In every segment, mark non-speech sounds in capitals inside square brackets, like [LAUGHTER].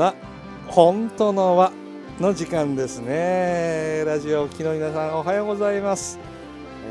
な本当の輪の時間ですねラジオ機の皆さんおはようございます、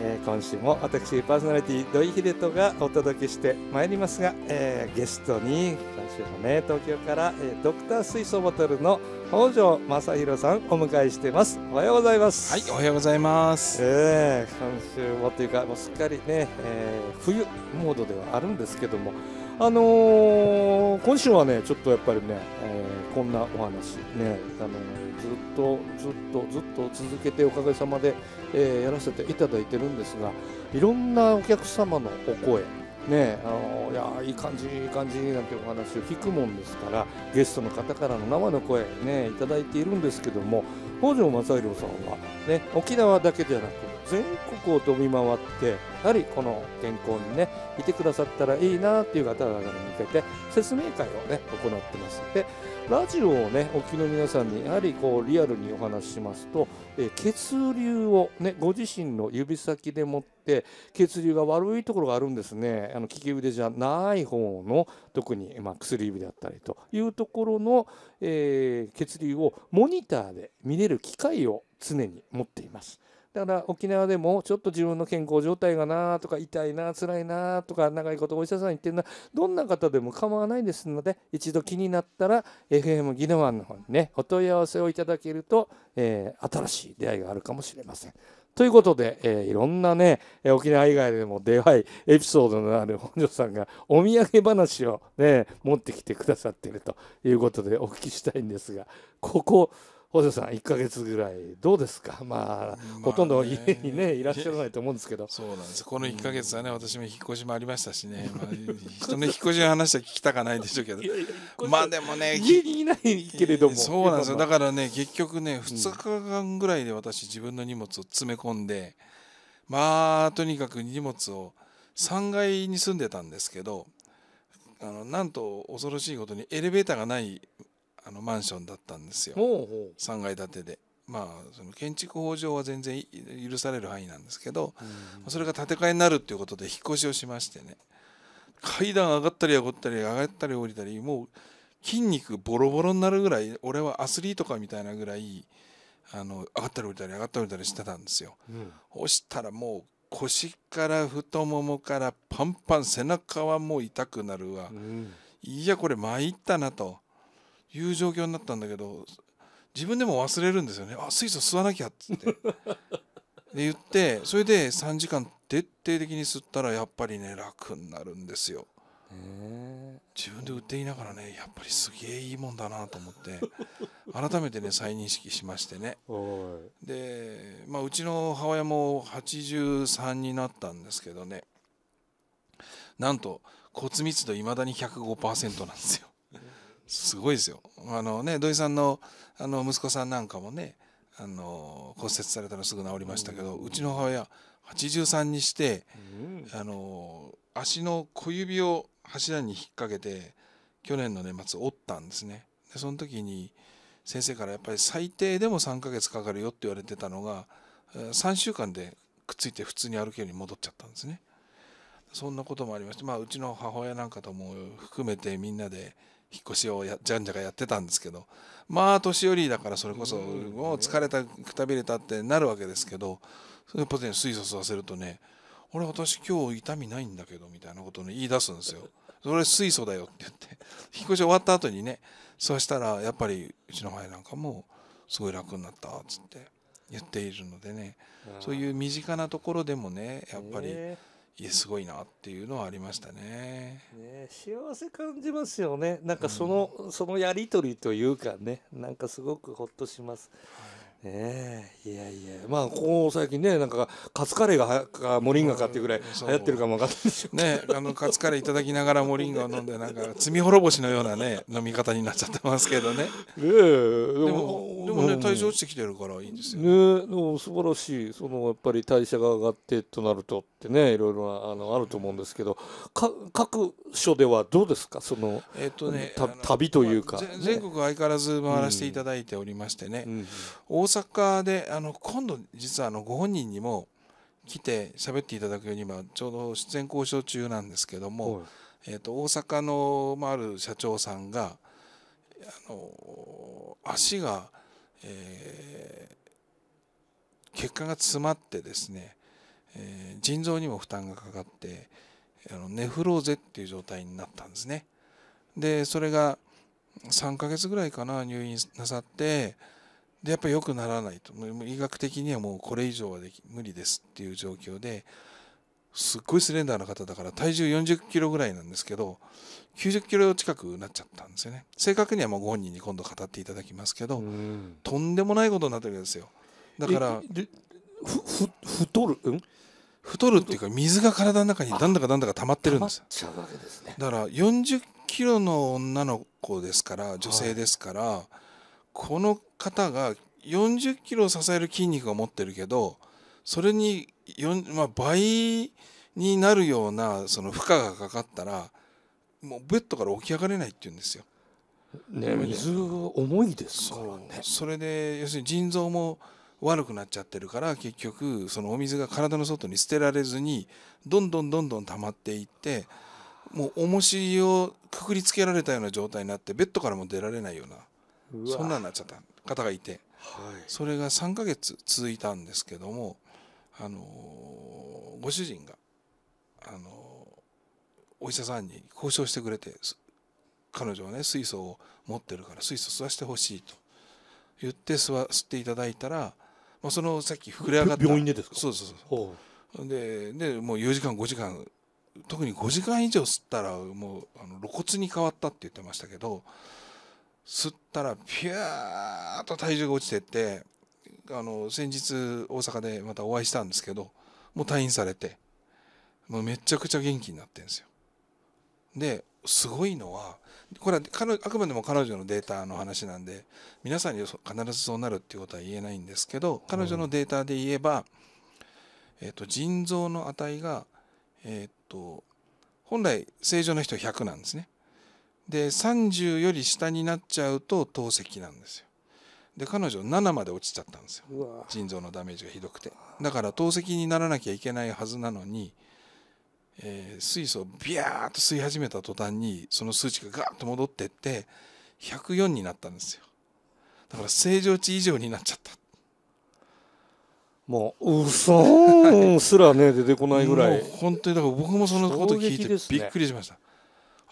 えー、今週も私パーソナリティ土井秀人がお届けしてまいりますが、えー、ゲストに今週もね東京から、えー、ドクター水素ボトルの北条正弘さんお迎えしてますおはようございますはいおはようございます、えー、今週もというかもうすっかりね、えー、冬モードではあるんですけどもあのー、今週はね、ちょっとやっぱりね、えー、こんなお話、ね、あのー、ずっとずっとずっと続けておかげさまで、えやらせていただいてるんですが、いろんなお客様のお声、ね、あのいやいい感じ、いい感じなんてお話を聞くもんですからゲストの方からの生の声、ね、いただいているんですけども北条政宏さんは、ね、沖縄だけじゃなく全国を飛び回ってやはりこの健康にねいてくださったらいいなっていう方々に向けて説明会をね行ってますでラジオをねお聴きの皆さんにやはりこうリアルにお話ししますと、え血流をねご自身の指先で持って血流が悪いところがあるんですねあの利き腕じゃない方の特に、ま薬指であったりというところの、えー、血流をモニターで見れる機会を常に持っています。だから沖縄でもちょっと自分の健康状態がなとか痛いな辛いなとか長いことお医者さん言ってるなどんな方でも構わないですので一度気になったら FM ギネワンの方にねお問い合わせをいただけると、えー、新しい出会いがあるかもしれません。ということで、えー、いろんなね、沖縄以外でも出会いエピソードのある本庄さんがお土産話をね持ってきてくださってるということでお聞きしたいんですがここ法政さん1か月ぐらいどうですか、まあ、まあほとんど家にねいらっしゃらないと思うんですけどそうなんですこの1か月はね、うん、私も引っ越しもありましたしね、まあ、人の引っ越しの話は聞きたかないでしょうけどまあでもね家にいないけれどもそうなんですよだからね結局ね2日間ぐらいで私自分の荷物を詰め込んで、うん、まあとにかく荷物を3階に住んでたんですけどあのなんと恐ろしいことにエレベーターがないあのマンションだったんですよ3階建てで。まあ、その建築法上は全然許される範囲なんですけど、それが建て替えになるっていうことで引っ越しをしましてね階段上がったり上がったり上がったり降りたりもう筋肉ボロボロになるぐらい俺はアスリートかみたいなぐらいあの上がったり降りたり上がったり降りたりしてたんですよ。そしたらもう腰から太ももからパンパン背中はもう痛くなるわ、いやこれ参ったなと。いう状況になったんだけど自分でも忘れるんですよねあ水素吸わなきゃっつって [LAUGHS] で言ってそれで3時間徹底的に吸ったらやっぱりね楽になるんですよ自分で売っていながらねやっぱりすげえいいもんだなと思って改めてね再認識しましてねで、まあ、うちの母親も83になったんですけどねなんと骨密度いまだに105%なんですよすごいですよ。あのね土井さんのあの息子さんなんかもねあの骨折されたらすぐ治りましたけど、うちの母親83にして、あの足の小指を柱に引っ掛けて去年の年末折ったんですね。でその時に先生からやっぱり最低でも3ヶ月かかるよって言われてたのが3週間でくっついて普通に歩けるように戻っちゃったんですね。そんなこともありまして、まあ、うちの母親なんかとも含めてみんなで引っ越しをやじゃんじゃかやってたんですけどまあ年寄りだからそれこそ疲れたくたびれたってなるわけですけどそれポテン水素吸わせるとね「俺私今日痛みないんだけど」みたいなことを、言い出すんですよ。それ水素だよって言って引っ越し終わった後にねそうしたらやっぱりうちの母なんかもすごい楽になったっつって言っているのでねそういう身近なところでもねやっぱり。いやすごいなっていうのはありましたね。ね幸せ感じますよね。なんかその、うん、そのやり取りというかね、なんかすごくほっとします。はいねえいやいやまあここ最近ねなんかカツカレーがはかモリンガかっていうぐらい流行ってるかも分かんないでしょうねあのカツカレーいただきながらモリンガを飲んでなんか罪滅ぼしのようなね飲み方になっちゃってますけどねねえでもでもね体重落ちてきてるからいいんですよねえでも素晴らしいそのやっぱり代謝が上がってとなるとってねいろいろあのあると思うんですけどか各所ではどうですかその、えっとね、旅というか、まあ、全国相変わらず回らせていただいておりましてね、うん、大阪であの今度実はあのご本人にも来て喋っていただくように今ちょうど出演交渉中なんですけども、えー、と大阪の、まあ、ある社長さんがあの足が、えー、血管が詰まってですね、えー、腎臓にも負担がかかって。あのネフローゼっていう状態になったんですね。でそれが3ヶ月ぐらいかな入院なさってでやっぱり良くならないと医学的にはもうこれ以上はでき無理ですっていう状況ですっごいスレンダーな方だから体重40キロぐらいなんですけど90キロ近くなっちゃったんですよね正確にはもうご本人に今度語っていただきますけどとんでもないことになってるわけですよだから太る、うん太るっていうか水が体の中にだんだかだんだか溜まってるんですだから40キロの女の子ですから女性ですから、はい、この方が40キロを支える筋肉を持ってるけどそれに、まあ、倍になるようなその負荷がかかったらもうベッドから起き上がれないっていうんですよ。ね、水が重いですからねそれで要するに腎臓も悪くなっちゃってるから結局そのお水が体の外に捨てられずにどんどんどんどん溜まっていってもう重しをくくりつけられたような状態になってベッドからも出られないようなそんなんなっちゃった方がいて、はい、それが3ヶ月続いたんですけども、あのご主人が、あのお医者さんに交渉してくれて彼女はね水素を持ってるから水素吸わせてほしいと言って吸わ吸っていただいたらまあ、そのさっき膨れ上がった病院でですかそうそうそうででもう4時間5時間特に5時間以上吸ったらもうあの露骨に変わったって言ってましたけど吸ったらピューッと体重が落ちてってあの先日大阪でまたお会いしたんですけどもう退院されてもうめちゃくちゃ元気になってるんですよ。ですごいのはこれはあくまでも彼女のデータの話なんで皆さんに必ずそうなるっていうことは言えないんですけど彼女のデータで言えば、えー、と腎臓の値が、えー、と本来正常な人は100なんですね。で30より下になっちゃうと透析なんですよ。で彼女7まで落ちちゃったんですよ腎臓のダメージがひどくてだから透析にならなきゃいけないはずなのにえー、水素をビャーッと吸い始めた途端にその数値がガーッと戻ってって104になったんですよだから正常値以上になっちゃったもう「うそすらね出てこないぐらい本当にだから僕もそのこと聞いてびっくりしました、ね、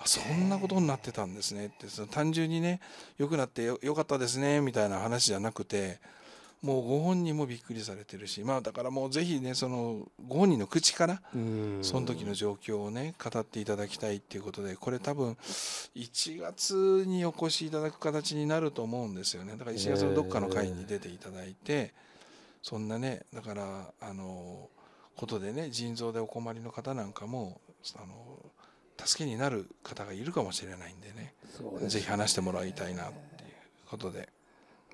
あそんなことになってたんですねってその単純にね良くなってよかったですねみたいな話じゃなくてもうご本人もびっくりされてるしまあだからもうぜひねそのご本人の口からその時の状況をね語っていただきたいっていうことでこれ多分1月にお越しいただく形になると思うんですよねだから1月のどっかの会に出ていただいてそんなねだからあのことでね腎臓でお困りの方なんかもあの助けになる方がいるかもしれないんでねでねぜひ話してもらいたいなっていうことで。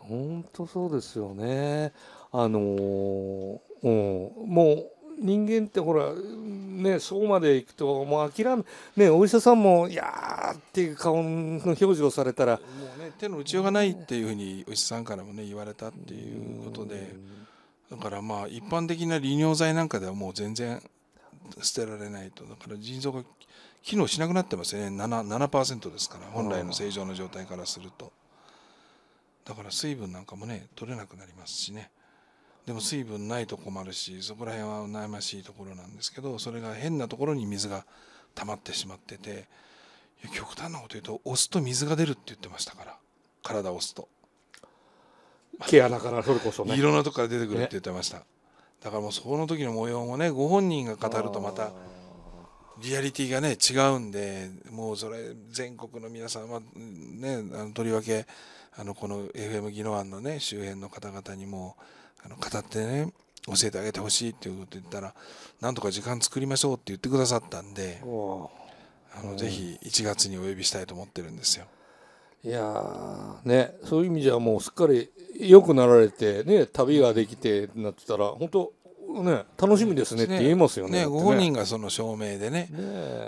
本当そうですよね。あのー、もう人間ってほらねそうまでいくともう諦めねお医者さんも「いやー」っていう顔の表情をされたらもうね手の打ちようがないっていうふうにお医者さんからもね言われたっていうことでだからまあ一般的な利尿剤なんかではもう全然捨てられないとだから腎臓が機能しなくなってますね 7%, 7ですから本来の正常な状態からすると。だから水分なんかもね取れなくなりますしねでも水分ないと困るしそこら辺は悩ましいところなんですけどそれが変なところに水が溜まってしまってて極端なこと言うと押すと水が出るって言ってましたから体を押すと毛穴からそれこそねいろんなとこから出てくるって言ってました、ね、だからもうその時の模様もねご本人が語るとまたリアリティがね違うんでもうそれ全国の皆さんはねとりわけあのこの FM 宜野湾のね周辺の方々にもあの語ってね教えてあげてほしいっていうこと言ったらなんとか時間作りましょうって言ってくださったんであのぜひ1月にお呼びしたいと思ってるんですよ。いやねそういう意味じゃもうすっかり良くなられてね旅ができてなってたら本当ね、楽しみですねって言えますよね、ねね、ご本人がその証明でね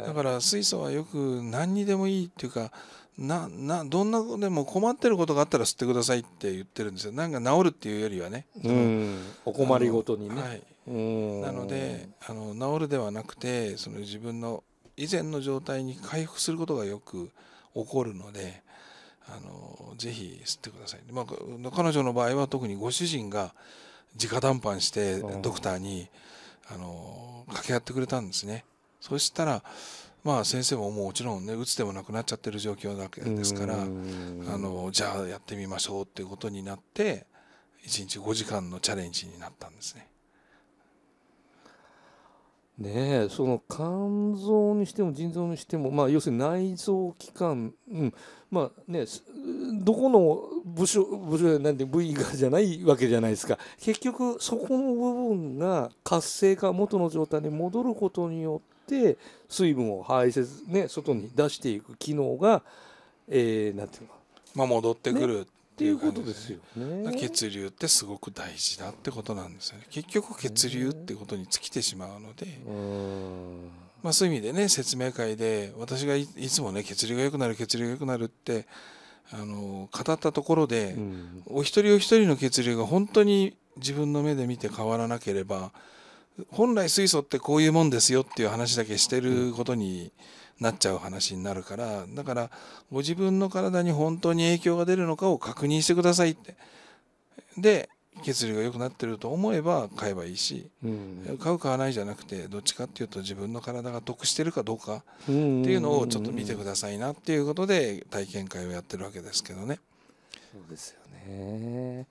だから水素はよく何にでもいいっていうかななどんなでも困ってることがあったら吸ってくださいって言ってるんですよなんか治るっていうよりはねお困りごとにね、はい、なのであの治るではなくてその自分の以前の状態に回復することがよく起こるのであのぜひ吸ってください、まあ、彼女の場合は特にご主人が直談判してドクターにあの掛け合ってくれたんですね。そしたらまあ先生ももちろんね打つでもなくなっちゃってる状況だけですからあのじゃあやってみましょうっていうことになって1日5時間のチャレンジになったんですね。ねその肝臓にしても腎臓にしても、まあ、要するに内臓器官、うんまあね、どこの部署部署なんて部位がじゃないわけじゃないですか結局そこの部分が活性化元の状態に戻ることによって水分を排泄、ね、外に出していく機能が、えー、なんていうのか、まあ、戻ってくる、ね、っていうことですよ、ね、血流ってすごく大事だってことなんですよね結局血流ってことに尽きてしまうので、まあ、そういう意味でね説明会で私がいつもね血流が良くなる血流が良くなるってあの語ったところで、うん、お一人お一人の血流が本当に自分の目で見て変わらなければ本来水素ってこういうもんですよっていう話だけしてることに、うんなっちゃう話になるからだからご自分の体に本当に影響が出るのかを確認してくださいってで血流が良くなってると思えば買えばいいし、買う買わないじゃなくてどっちかっていうと自分の体が得してるかどうかっていうのをちょっと見てくださいなっていうことで体験会をやってるわけですけどね。そうですよね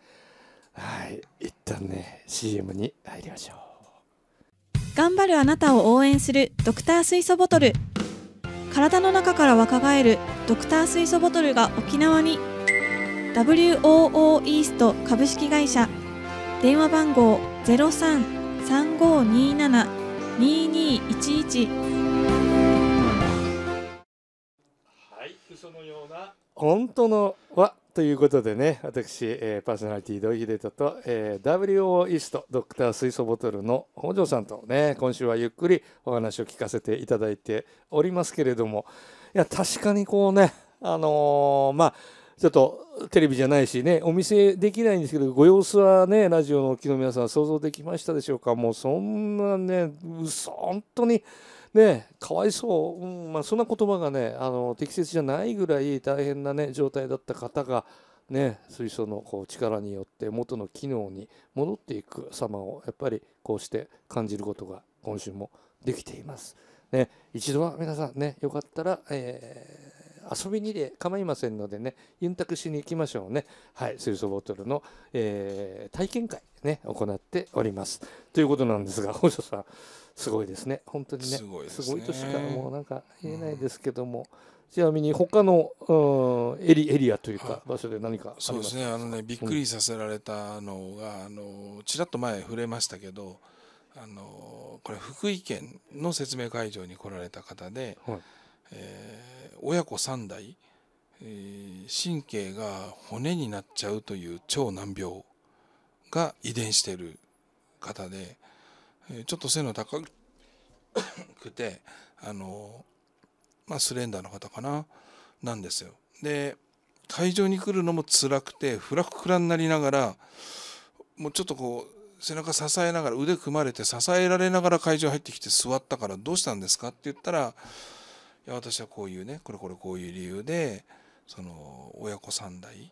はい一旦ね CM に入りましょう頑張るあなたを応援するドクター水素ボトル体の中から若返るドクター水素ボトルが沖縄に WOO イースト株式会社電話番号二一一はい7のような本当のはということでね、私、えー、パーソナリティ土井秀人と、えー、WO イーストドクター水素ボトルの北条さんとね、今週はゆっくりお話を聞かせていただいておりますけれども、いや、確かにこうね、あのー、まあ、ちょっとテレビじゃないしね、お見せできないんですけど、ご様子はね、ラジオのおの皆さん想像できましたでしょうか。もうそんなね、本当に、ねかわいそう、うんまあ、そんな言葉がねあの適切じゃないぐらい大変な、ね、状態だった方が、ね、水素のこう力によって元の機能に戻っていく様をやっぱりこうして感じることが今週もできています。ね、一度は皆さんねよかったら、えー遊びにで構いませんのでね、ユンタクしに行きましょうね。はい、水素ボトルの、えー、体験会ね、行っております。ということなんですが、本庄さん、すごいですね本当にねすごい、ね、としかもうなんか言えないですけども、うん、ちなみに他の、うん、エリエリアというか場所で何かそうですねあのねびっくりさせられたのが、うん、あのちらっと前触れましたけどあのこれ福井県の説明会場に来られた方で、はい、えー、親子3代、えー、神経が骨になっちゃうという超難病が遺伝している方で。ちょっと背の高くてあの、まあ、スレンダーの方かななんですよ。で会場に来るのも辛くてフラフラになりながらもうちょっとこう背中支えながら腕組まれて支えられながら会場入ってきて座ったからどうしたんですかって言ったらいや私はこういうねこれこれこういう理由でその親子3代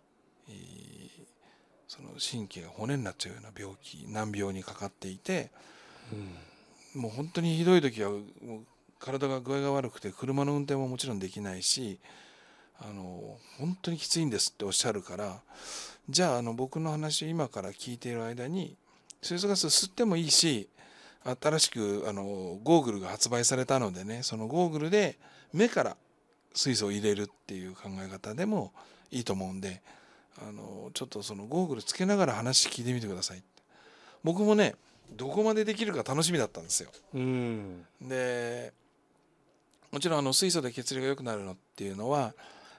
その神経が骨になっちゃうような病気難病にかかっていてうん、もう本当にひどい時は体が具合が悪くて車の運転ももちろんできないしあの本当にきついんですっておっしゃるからじゃああの僕の話を今から聞いている間に水素ガス吸ってもいいし新しくあのゴーグルが発売されたのでねそのゴーグルで目から水素を入れるっていう考え方でもいいと思うんであのちょっとそのゴーグルつけながら話聞いてみてください僕もねどこまでできるか楽しみだったんですよ。うん、でもちろんあの水素で血流が良くなるのっていうのは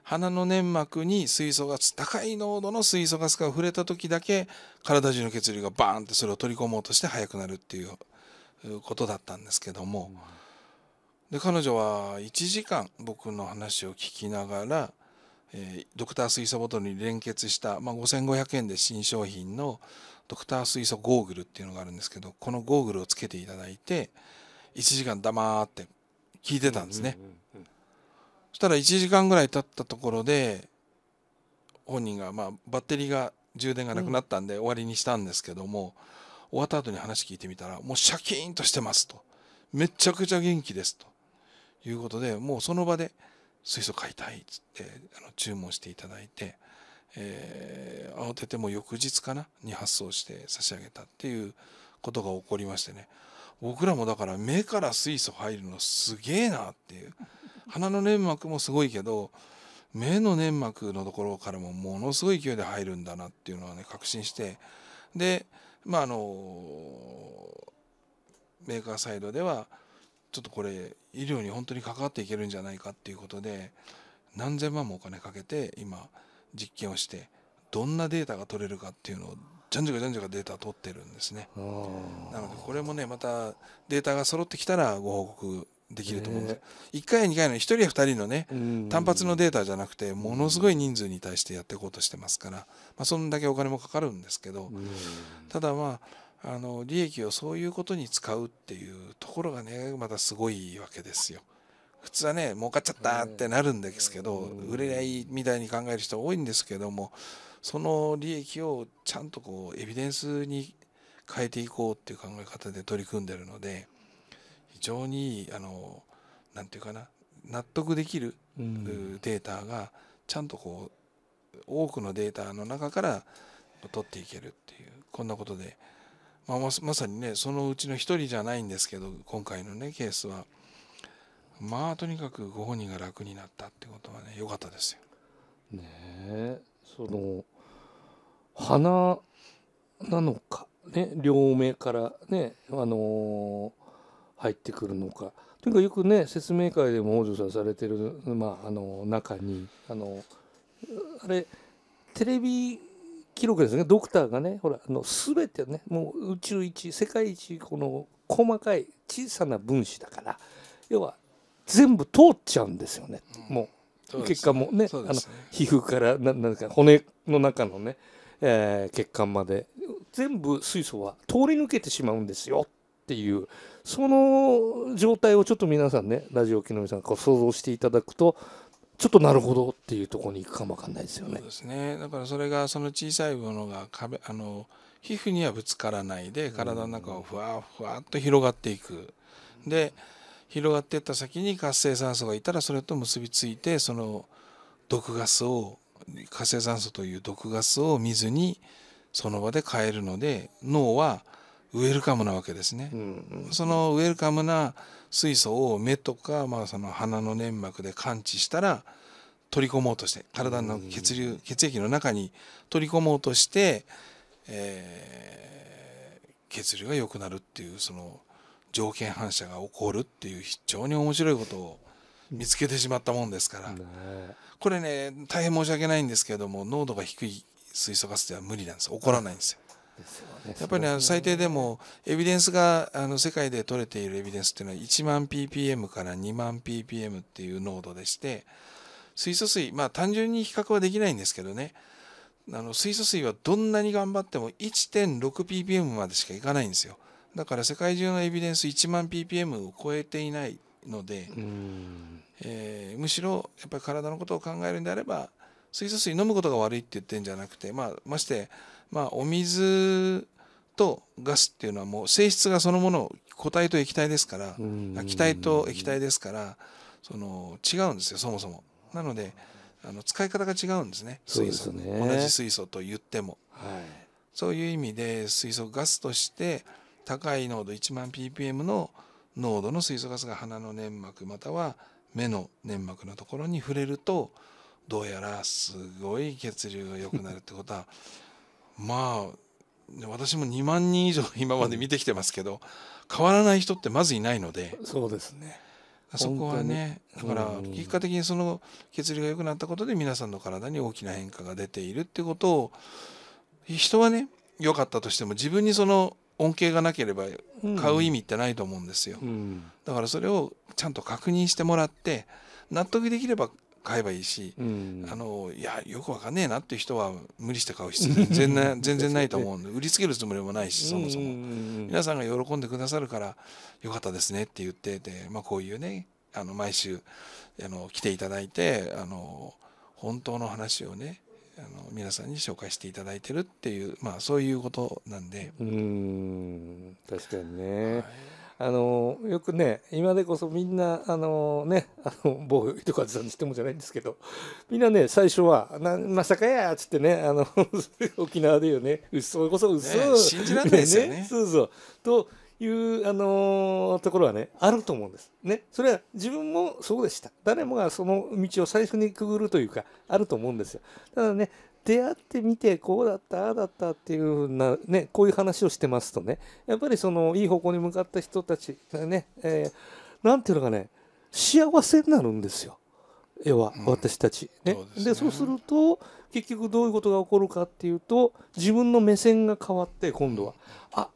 鼻の粘膜に水素が高い濃度の水素ガスが触れた時だけ体中の血流がバーンってそれを取り込もうとして速くなるっていうことだったんですけども、で彼女は1時間僕の話を聞きながら、えー、ドクター水素ボトルに連結した、まあ、5500円で新商品のドクター水素ゴーグルっていうのがあるんですけどこのゴーグルをつけていただいて1時間黙って聞いてたんですね、そしたら1時間ぐらい経ったところで本人が、まあ、バッテリーが充電がなくなったんで終わりにしたんですけども、終わった後に話聞いてみたらもうシャキーンとしてますとめちゃくちゃ元気ですということでもうその場で水素買いたいっつってあの注文していただいてえー、慌てても翌日かなに発送して差し上げたっていうことが起こりましてね僕らもだから目から水素入るのすげえなっていう鼻の粘膜もすごいけど目の粘膜のところからもものすごい勢いで入るんだなっていうのはね確信してでまああのメーカーサイドではちょっとこれ医療に本当に関わっていけるんじゃないかっていうことで何千万もお金かけて今実験をしてどんなデータが取れるかっていうのをじゃんじゃかじゃんじゃかデータを取ってるんですねなのでこれもねまたデータが揃ってきたらご報告できると思うんです、えー、1回や2回の1人や2人のね単発のデータじゃなくてものすごい人数に対してやっていこうとしてますから、まあ、そんだけお金もかかるんですけどただまああの利益をそういうことに使うっていうところがねまたすごいわけですよ。普通はね儲かっちゃったってなるんですけど売れないみたいに考える人多いんですけどもその利益をちゃんとこうエビデンスに変えていこうっていう考え方で取り組んでるので非常にあのなんていうかな納得できるデータがちゃんとこう多くのデータの中から取っていけるっていうこんなことで、まあ、まさにねそのうちの一人じゃないんですけど今回のねケースは。まあとにかくご本人が楽になったってことはね良かったですよ。ねえその鼻なのか、ね、両目からね、あのー、入ってくるのかというかよくね説明会でも北條さんされてる、まあ、あの中にあのあれテレビ記録ですねドクターがねほらあの全てねもう宇宙一世界一この細かい小さな分子だから要は全部通っちゃうんですよね、もう、ね、血管もね、ね、あの皮膚からななんか骨の中のね、えー、血管まで全部水素は通り抜けてしまうんですよっていうその状態をちょっと皆さんねラジオ木の実さんこう想像していただくとちょっとなるほどっていうところに行くかもわかんないですよね。そうですねだからそれがその小さいものが壁あの皮膚にはぶつからないで体の中をふわふわっと広がっていく。で、うん広がっていった先に活性酸素がいたらそれと結びついてその毒ガスを活性酸素という毒ガスを水にその場で変えるので脳はウェルカムなわけですね、うんうん、そのウェルカムな水素を目とか、まあ、その鼻の粘膜で感知したら取り込もうとして体の血流、うん血液の中に取り込もうとして、えー、血流が良くなるっていうその。条件反射が起こるっていう非常に面白いことを見つけてしまったもんですから、これね大変申し訳ないんですけれども濃度が低い水素ガスでは無理なんです起こらないんですよ。やっぱり、ね、最低でもエビデンスがあの世界で取れているエビデンスっていうのは1万 ppm から2万 ppm っていう濃度でして水素水まあ単純に比較はできないんですけどねあの水素水はどんなに頑張っても 1.6ppm までしかいかないんですよ。だから世界中のエビデンス1万 ppm を超えていないので、えー、むしろやっぱり体のことを考えるんであれば水素水飲むことが悪いって言ってるんじゃなくて、まあ、まして、まあ、お水とガスっていうのはもう性質がそのもの固体と液体ですから気体と液体ですからその違うんですよそもそも。なのであの使い方が違うんですね水素ね同じ水素と言っても、はい、そういう意味で水素ガスとして高い濃度1万 ppm の濃度の水素ガスが鼻の粘膜または目の粘膜のところに触れるとどうやらすごい血流が良くなるってことは [LAUGHS] まあ私も2万人以上今まで見てきてますけど、うん、変わらない人ってまずいないのでそうですねそこはねだから結果的にその血流が良くなったことで皆さんの体に大きな変化が出ているってことを人はね良かったとしても自分にその恩恵がなければ買う意味ってないと思うんですよ、うん、だからそれをちゃんと確認してもらって納得できれば買えばいいし、うん、あのいやよくわかんねえなっていう人は無理して買う必要 [LAUGHS] 全然全然ないと思うんで売りつけるつもりもないしそもそも、うん、皆さんが喜んでくださるからよかったですねって言ってて、まあ、こういうねあの毎週あの来ていただいてあの本当の話をねあの皆さんに紹介していただいてるっていう、まあ、そういうことなんで。うん確かにね、はいあのよくね今でこそみんなあのねあの某糸数さんにしてもじゃないんですけどみんなね最初は「なまさかや!」っつってねあの [LAUGHS] 沖縄でよねうそれこそうそ、ね、信じられないですよね。ねそうそうという、あのー、ところはね、あると思うんです。ね。それは自分もそうでした。誰もがその道を最初にくぐるというか、あると思うんですよ。ただね、出会ってみて、こうだった、ああだったっていうふうな、ね、こういう話をしてますとね、やっぱりその、いい方向に向かった人たちがね、えー、なんていうのかね、幸せになるんですよ。要は、私たち。うん、ね。そうで、そうすると、結局どういうことが起こるかっていうと、自分の目線が変わって、今度は、あ、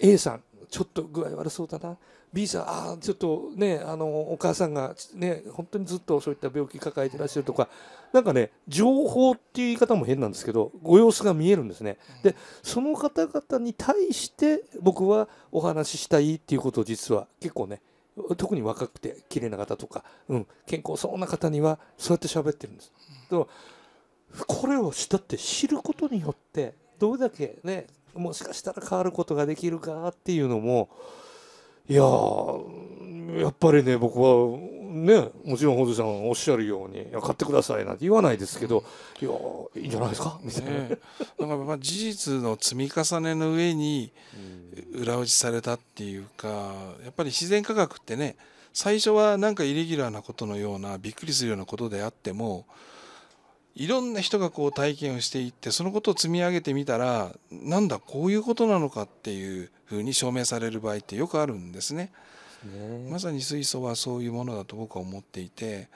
A さん、ちょっと具合悪そうだな B さんああちょっとねあのお母さんがね本当にずっとそういった病気抱えてらっしゃるとかなんかね情報っていう言い方も変なんですけどご様子が見えるんですねでその方々に対して僕はお話ししたいっていうことを実は結構ね特に若くて綺麗な方とか、うん、健康そうな方にはそうやって喋ってるんです。でもこれをしたって知ることによってどれだけねもしかしたら変わることができるかっていうのもいややっぱりね僕はねもちろん本さんおっしゃるように買ってくださいなんて言わないですけどいやいいんじゃないですかみたいな、ね、か事実の積み重ねの上に裏打ちされたっていうかやっぱり自然科学ってね最初はなんかイレギュラーなことのようなびっくりするようなことであってもいろんな人がこう体験をしていってそのことを積み上げてみたらなんだこういうことなのかっていうふうに証明される場合ってよくあるんですね。まさに水素はそういうものだと僕は思っていて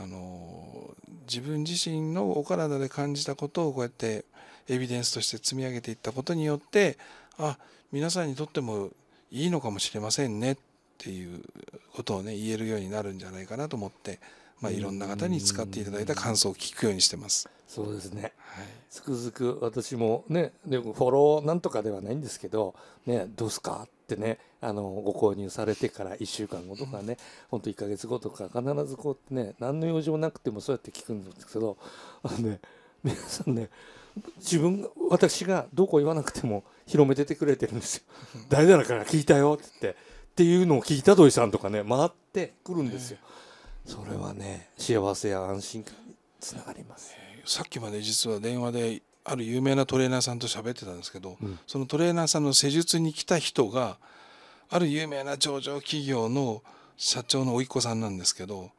あの自分自身のお体で感じたことをこうやってエビデンスとして積み上げていったことによってあ皆さんにとってもいいのかもしれませんねっていうことをね言えるようになるんじゃないかなと思って。まあ、いろんな方に使っていただいた感想を聞くようにしてます。そうですね、はい、つくづく私もねでもフォローなんとかではないんですけど、ね、どうすかってねあのご購入されてから1週間後とかね、ほんと1ヶ月後とか必ずこうね何の用事もなくてもそうやって聞くんですけどあのね皆さんね自分私がどこ言わなくても広めててくれてるんですよ。誰 [LAUGHS] 々から聞いたよって言ってっていうのを聞いた土井さんとかね回ってくるんですよ。えーそれはね幸せや安心感につながります、さっきまで実は電話である有名なトレーナーさんと喋ってたんですけど、うん、そのトレーナーさんの施術に来た人がある有名な上場企業の社長の甥っ子さんなんですけど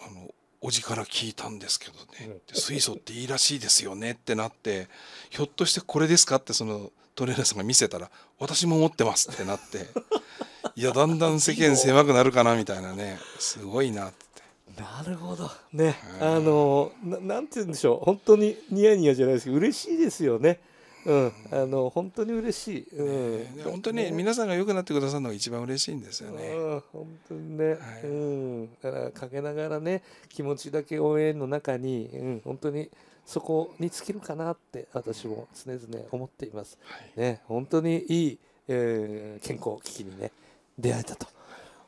あのおじから聞いたんですけどね水素っていいらしいですよねってなってひょっとしてこれですかってそのトレーナーさんが見せたら私も持ってますってなって [LAUGHS] いやだんだん世間狭くなるかなみたいなねすごいなってなるほどね、あのなんて言うんでしょう本当にニヤニヤじゃないですけど嬉しいですよねうん、あの本当に嬉しい、うん、本当に、皆さんが良くなってくださるのが一番嬉しいんですよね。ん、本当にね、はい、うん、だからかけながらね気持ちだけ応援の中に、うん、本当にそこに尽きるかなって私も常々思っています。はい、ね、本当にいい、えー、健康危機にね。出会えたと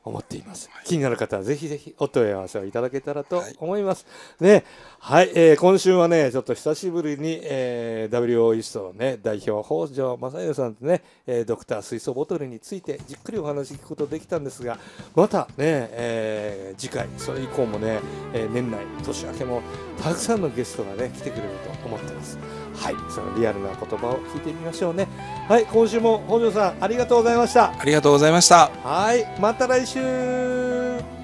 思っています、はい、気になる方はぜひぜひお問い合わせをいただけたらと思います、はい、ねはい、えー、今週はねちょっと久しぶりに、えー、WO イストのね代表北条正弘さんとね、えー、ドクター水素ボトルについてじっくりお話聞くことできたんですがまたね、えー、次回それ以降もね、えー、年内年明けもたくさんのゲストがね来てくれると思ってますはいそのリアルな言葉を聞いてみましょうねはい今週も本庄さんありがとうございましたありがとうございましたはいまた来週